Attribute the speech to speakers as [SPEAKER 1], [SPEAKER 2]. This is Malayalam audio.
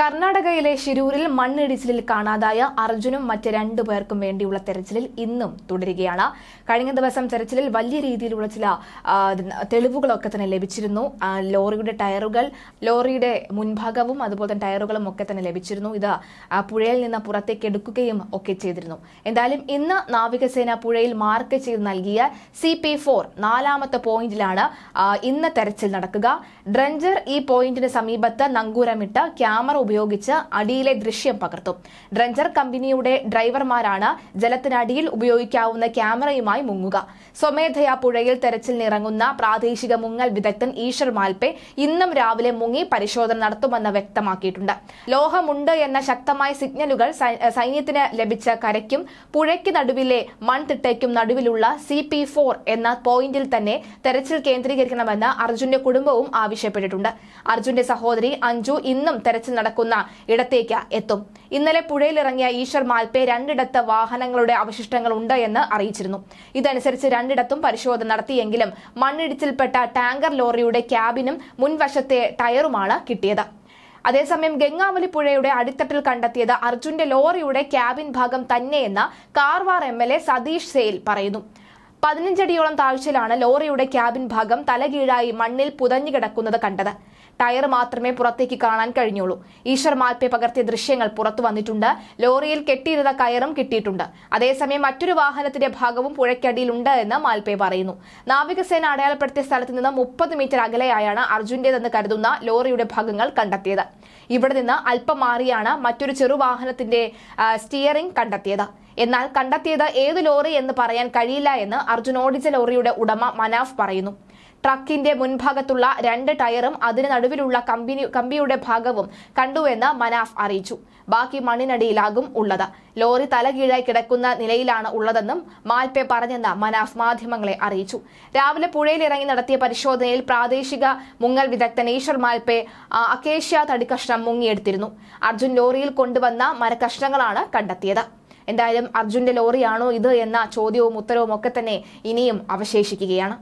[SPEAKER 1] കർണാടകയിലെ ശിരൂരിൽ മണ്ണിടിച്ചിലിൽ കാണാതായ അർജുനും മറ്റ് രണ്ടു പേർക്കും വേണ്ടിയുള്ള തെരച്ചിലിൽ ഇന്നും തുടരുകയാണ് കഴിഞ്ഞ ദിവസം തെരച്ചിലിൽ വലിയ രീതിയിലുള്ള ചില തെളിവുകളൊക്കെ തന്നെ ലഭിച്ചിരുന്നു ലോറിയുടെ ടയറുകൾ ലോറിയുടെ മുൻഭാഗവും അതുപോലെ തന്നെ ടയറുകളും ഒക്കെ തന്നെ ലഭിച്ചിരുന്നു ഇത് പുഴയിൽ നിന്ന് പുറത്തേക്ക് എടുക്കുകയും ഒക്കെ ചെയ്തിരുന്നു എന്തായാലും ഇന്ന് നാവികസേന പുഴയിൽ മാർക്ക് ചെയ്ത് നൽകിയ സി പി ഫോർ നാലാമത്തെ പോയിന്റിലാണ് ഇന്ന് തെരച്ചിൽ നടക്കുക ഡ്രഞ്ചർ ഈ പോയിന്റിന് സമീപത്ത് നങ്കൂരമിട്ട് ക്യാമറ ഉപയോഗിച്ച് അടിയിലെ ദൃശ്യം പകർത്തും ഡ്രഞ്ചർ കമ്പനിയുടെ ഡ്രൈവർമാരാണ് ജലത്തിനടിയിൽ ഉപയോഗിക്കാവുന്ന ക്യാമറയുമായി മുങ്ങുക സ്വമേധയാ പുഴയിൽ നിറങ്ങുന്ന പ്രാദേശിക മുങ്ങൽ വിദഗ്ധൻ ഈശ്വർ മാൽപെ ഇന്നും രാവിലെ മുങ്ങി പരിശോധന നടത്തുമെന്ന് വ്യക്തമാക്കിയിട്ടുണ്ട് ലോഹമുണ്ട് എന്ന ശക്തമായ സിഗ്നലുകൾ സൈന്യത്തിന് ലഭിച്ച കരയ്ക്കും പുഴയ്ക്ക് നടുവിലെ മൺതിട്ടയ്ക്കും നടുവിലുള്ള സി പി ഫോർ എന്ന പോയിന്റിൽ തന്നെ തെരച്ചിൽ കേന്ദ്രീകരിക്കണമെന്ന് അർജുന്റെ കുടുംബവും ആവശ്യപ്പെട്ടിട്ടുണ്ട് അർജുന്റെ സഹോദരി അഞ്ജു ഇന്നും തെരച്ചിൽ നടക്കും കിടക്കുന്ന ഇടത്തേക്ക് എത്തും ഇന്നലെ പുഴയിലിറങ്ങിയ ഈശ്വർ മാൽപേ രണ്ടിടത്ത് വാഹനങ്ങളുടെ അവശിഷ്ടങ്ങൾ ഉണ്ട് എന്ന് അറിയിച്ചിരുന്നു ഇതനുസരിച്ച് രണ്ടിടത്തും പരിശോധന നടത്തിയെങ്കിലും മണ്ണിടിച്ചിൽപ്പെട്ട ടാങ്കർ ലോറിയുടെ ക്യാബിനും മുൻവശത്തെ ടയറുമാണ് കിട്ടിയത് അതേസമയം ഗംഗാവലി പുഴയുടെ അടിത്തട്ടിൽ കണ്ടെത്തിയത് അർജുന്റെ ലോറിയുടെ ക്യാബിൻ ഭാഗം തന്നെയെന്ന് Karwar M L A Satish Sail പറയുന്നു പതിനഞ്ചടിയോളം താഴ്ചയിലാണ് ലോറിയുടെ ക്യാബിൻ ഭാഗം തലകീഴായി മണ്ണിൽ പുതഞ്ഞു കിടക്കുന്നത് കണ്ടത് ടയർ മാത്രമേ പുറത്തേക്ക് കാണാൻ കഴിഞ്ഞുള്ളൂ ഈശ്വർ മാൽപ്പെ പകർത്തിയ ദൃശ്യങ്ങൾ പുറത്തു വന്നിട്ടുണ്ട് ലോറിയിൽ കെട്ടിയിരുന്ന കയറും കിട്ടിയിട്ടുണ്ട് അതേസമയം മറ്റൊരു വാഹനത്തിന്റെ ഭാഗവും പുഴയ്ക്കടിയിലുണ്ട് എന്ന് മാൽപ്പെ പറയുന്നു നാവികസേന അടയാളപ്പെടുത്തിയ സ്ഥലത്ത് നിന്ന് മുപ്പത് മീറ്റർ അകലെയായാണ് അർജുന്റേതെന്ന് കരുതുന്ന ലോറിയുടെ ഭാഗങ്ങൾ കണ്ടെത്തിയത് ഇവിടെ നിന്ന് അല്പം മാറിയാണ് മറ്റൊരു ചെറുവാഹനത്തിന്റെ സ്റ്റിയറിംഗ് കണ്ടെത്തിയത് എന്നാൽ കണ്ടെത്തിയത് ഏത് ലോറി എന്ന് പറയാൻ കഴിയില്ല എന്ന് അർജുൻ ഓടിച്ച ലോറിയുടെ ഉടമ മനാഫ് പറയുന്നു ട്രക്കിന്റെ മുൻഭാഗത്തുള്ള രണ്ട് ടയറും അതിന് നടുവിലുള്ള കമ്പിയുടെ ഭാഗവും കണ്ടുവെന്ന് മനാഫ് അറിയിച്ചു ബാക്കി മണ്ണിനടിയിലാകും ഉള്ളത് ലോറി തലകീഴായി കിടക്കുന്ന നിലയിലാണ് ഉള്ളതെന്നും മാൽപെ പറഞ്ഞെന്ന് മനാഫ് മാധ്യമങ്ങളെ അറിയിച്ചു രാവിലെ പുഴയിൽ ഇറങ്ങി നടത്തിയ പരിശോധനയിൽ പ്രാദേശിക മുങ്ങൽ വിദഗ്ധൻ ഈശ്വർ മാൽപെ അക്കേഷ്യ തടിക്കഷ്ണം മുങ്ങിയെടുത്തിരുന്നു അർജുൻ ലോറിയിൽ കൊണ്ടുവന്ന മരക്കഷ്ണങ്ങളാണ് കണ്ടെത്തിയത് എന്തായാലും അർജുന്റെ ലോറിയാണോ ഇത് എന്ന ചോദ്യവും ഉത്തരവും ഒക്കെ തന്നെ ഇനിയും അവശേഷിക്കുകയാണ്